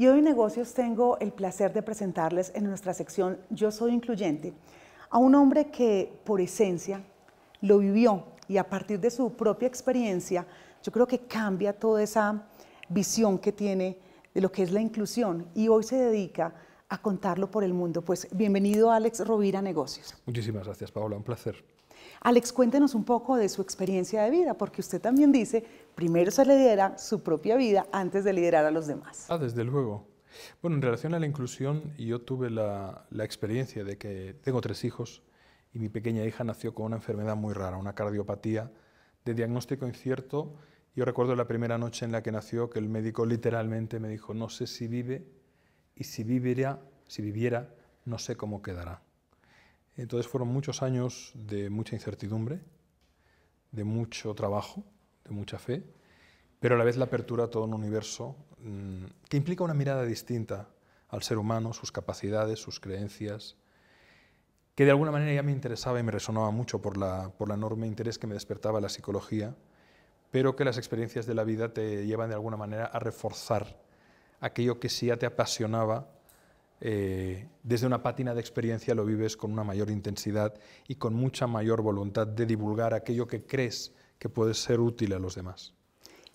Y hoy en negocios tengo el placer de presentarles en nuestra sección Yo Soy Incluyente a un hombre que por esencia lo vivió y a partir de su propia experiencia yo creo que cambia toda esa visión que tiene de lo que es la inclusión y hoy se dedica a contarlo por el mundo. Pues bienvenido Alex Rovira Negocios. Muchísimas gracias Paola, un placer. Alex, cuéntenos un poco de su experiencia de vida, porque usted también dice, primero se lidera su propia vida antes de liderar a los demás. Ah, desde luego. Bueno, en relación a la inclusión, yo tuve la, la experiencia de que tengo tres hijos y mi pequeña hija nació con una enfermedad muy rara, una cardiopatía de diagnóstico incierto. Yo recuerdo la primera noche en la que nació que el médico literalmente me dijo, no sé si vive y si viviera, si viviera, no sé cómo quedará. Entonces fueron muchos años de mucha incertidumbre, de mucho trabajo, de mucha fe, pero a la vez la apertura a todo un universo mm, que implica una mirada distinta al ser humano, sus capacidades, sus creencias, que de alguna manera ya me interesaba y me resonaba mucho por por el enorme interés que me despertaba la psicología, pero que las experiencias de la vida te llevan de alguna manera a reforzar aquello que sí ya te apasionaba eh, desde una pátina de experiencia lo vives con una mayor intensidad y con mucha mayor voluntad de divulgar aquello que crees que puede ser útil a los demás.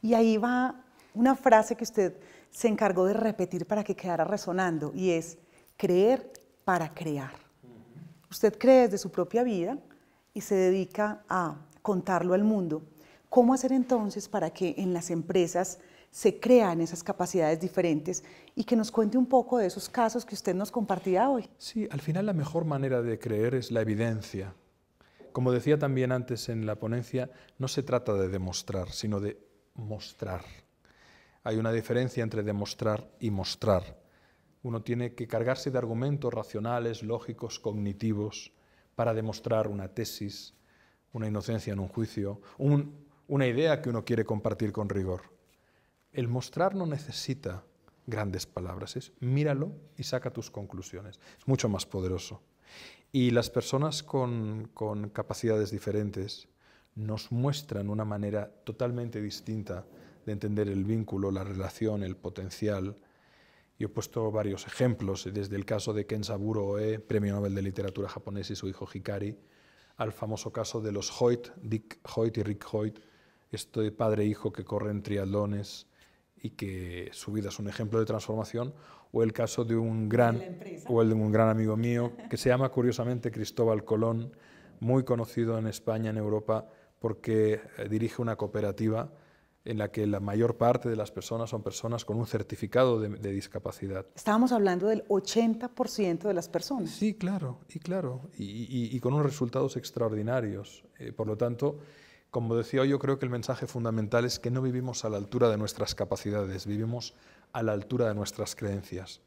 Y ahí va una frase que usted se encargó de repetir para que quedara resonando y es creer para crear. Usted cree desde su propia vida y se dedica a contarlo al mundo. ¿Cómo hacer entonces para que en las empresas se crean esas capacidades diferentes y que nos cuente un poco de esos casos que usted nos compartía hoy. Sí, al final la mejor manera de creer es la evidencia. Como decía también antes en la ponencia, no se trata de demostrar, sino de mostrar. Hay una diferencia entre demostrar y mostrar. Uno tiene que cargarse de argumentos racionales, lógicos, cognitivos, para demostrar una tesis, una inocencia en un juicio, una idea que uno quiere compartir con rigor. El mostrar no necesita grandes palabras, es míralo y saca tus conclusiones. Es mucho más poderoso. Y las personas con, capacidades diferentes nos muestran una manera totalmente distinta de entender el vínculo, la relación, el potencial. Y he puesto varios ejemplos, desde el caso de Kensaburo Oe, premio Nobel de Literatura japonés, y su hijo Hikari, al famoso caso de los Hoyt, Dick Hoyt y Rick Hoyt, este padre e hijo que corren triatlones y que su vida es un ejemplo de transformación, o el caso de un gran, o el de un gran amigo mío, que se llama curiosamente Cristóbal Colón, muy conocido en España, en Europa, porque eh, dirige una cooperativa en la que la mayor parte de las personas son personas con un certificado de, discapacidad. Estábamos hablando del 80% de las personas. Sí, claro, y claro, y, con unos resultados extraordinarios. Eh, por lo tanto, como decía yo creo que el mensaje fundamental es que no vivimos a la altura de nuestras capacidades, vivimos a la altura de nuestras creencias.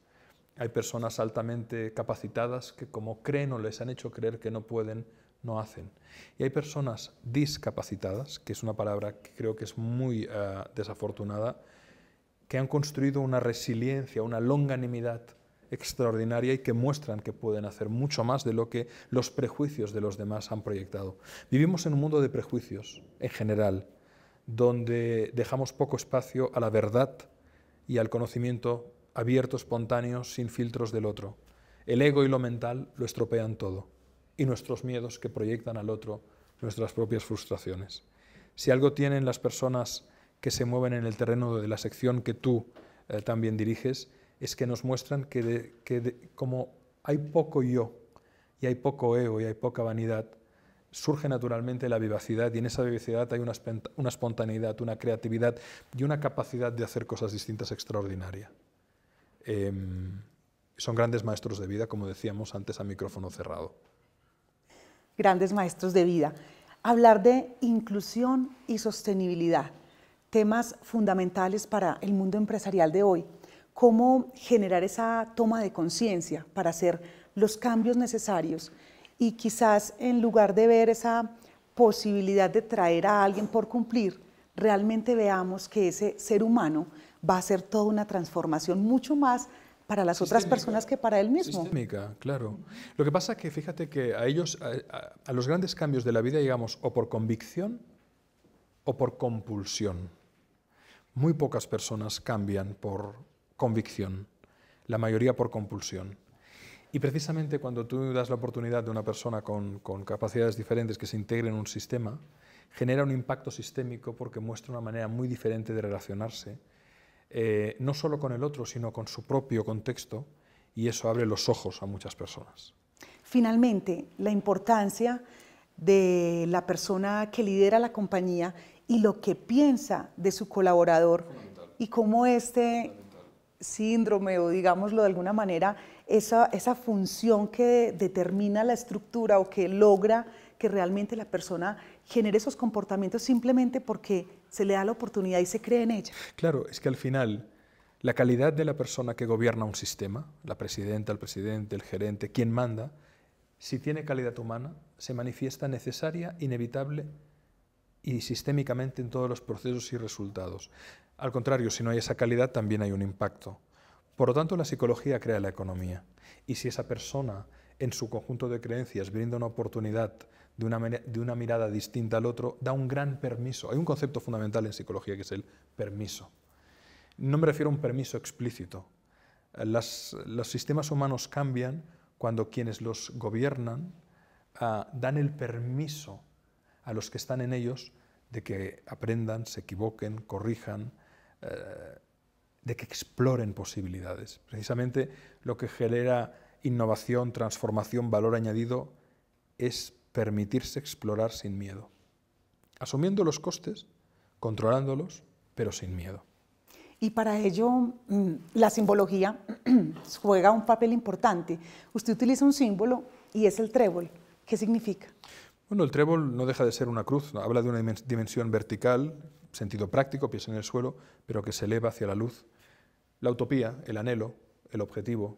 Hay personas altamente capacitadas que como creen o les han hecho creer que no pueden, no hacen. Y hay personas discapacitadas, que es una palabra que creo que es muy eh, desafortunada, que han construido una resiliencia, una longanimidad extraordinaria y que muestran que pueden hacer mucho más de lo que los prejuicios de los demás han proyectado. Vivimos en un mundo de prejuicios en general, donde dejamos poco espacio a la verdad y al conocimiento abierto, espontáneo, sin filtros del otro. El ego y lo mental lo estropean todo, y nuestros miedos que proyectan al otro nuestras propias frustraciones. Si algo tienen las personas que se mueven en el terreno de la sección que tú eh, también diriges, es que nos muestran que, como hay poco yo y hay poco ego y hay poca vanidad, surge naturalmente la vivacidad y en esa vivacidad hay una, espontaneidad, una creatividad y una capacidad de hacer cosas distintas extraordinaria. Em, son grandes maestros de vida, como decíamos antes a micrófono cerrado. Grandes maestros de vida. Hablar de inclusión y sostenibilidad, temas fundamentales para el mundo empresarial de hoy cómo generar esa toma de conciencia para hacer los cambios necesarios y quizás en lugar de ver esa posibilidad de traer a alguien por cumplir, realmente veamos que ese ser humano va a ser toda una transformación mucho más para las otras personas que para él mismo. Sistémica, claro. Lo que pasa es que fíjate que a ellos, a, a los grandes cambios de la vida llegamos o por convicción o por compulsión. Muy pocas personas cambian por convicción, la mayoría por compulsión. Y precisamente cuando tú das la oportunidad de una persona con, capacidades diferentes que se integre en un sistema, genera un impacto sistémico porque muestra una manera muy diferente de relacionarse, eh, no solo con el otro, sino con su propio contexto, y eso abre los ojos a muchas personas. Finalmente, la importancia de la persona que lidera la compañía y lo que piensa de su colaborador y cómo este síndrome o digámoslo de alguna manera, esa, función que determina la estructura o que logra que realmente la persona genere esos comportamientos simplemente porque se le da la oportunidad y se cree en ella. Claro, es que al final la calidad de la persona que gobierna un sistema, la presidenta, el presidente, el gerente, quien manda, si tiene calidad humana, se manifiesta necesaria, inevitable y sistémicamente en todos los procesos y resultados. Al contrario, si no hay esa calidad, también hay un impacto. Por lo tanto, la psicología crea la economía. Y si esa persona, en su conjunto de creencias, brinda una oportunidad de una, mirada distinta al otro, da un gran permiso. Hay un concepto fundamental en psicología que es el permiso. No me refiero a un permiso explícito. los sistemas humanos cambian cuando quienes los gobiernan ah, dan el permiso a los que están en ellos de que aprendan, se equivoquen, corrijan, eh, de que exploren posibilidades. Precisamente lo que genera innovación, transformación, valor añadido es permitirse explorar sin miedo, asumiendo los costes, controlándolos, pero sin miedo. Y para ello mm, la simbología juega un papel importante. Usted utiliza un símbolo y es el trébol. ¿Qué significa? Bueno, el trébol no deja de ser una cruz, habla de una dimensión vertical, sentido práctico, pies en el suelo, pero que se eleva hacia la luz. La utopía, el anhelo, el objetivo.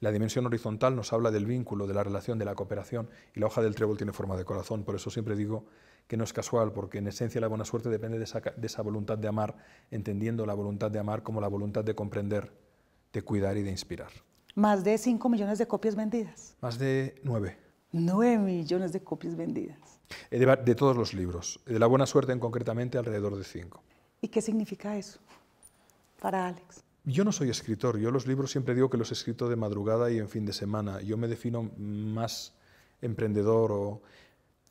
La dimensión horizontal nos habla del vínculo, de la relación, de la cooperación, y la hoja del trébol tiene forma de corazón, por eso siempre digo que no es casual, porque en esencia la buena suerte depende de esa, voluntad de amar, entendiendo la voluntad de amar como la voluntad de comprender, de cuidar y de inspirar. Más de 5 millones de copias vendidas. Más de 9. 9 millones de copias vendidas. Eh, de, todos los libros, eh, de La Buena Suerte en concretamente alrededor de 5. ¿Y qué significa eso para Alex? Yo no soy escritor, yo los libros siempre digo que los he escrito de madrugada y en fin de semana. Yo me defino más emprendedor o...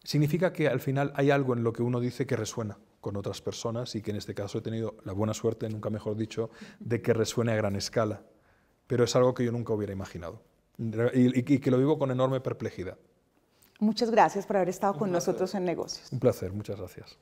Significa que al final hay algo en lo que uno dice que resuena con otras personas y que en este caso he tenido la buena suerte, nunca mejor dicho, de que resuene a gran escala. Pero es algo que yo nunca hubiera imaginado y, y que lo vivo con enorme perplejidad. Muchas gracias por haber estado con nosotros en negocios. Un placer, muchas gracias.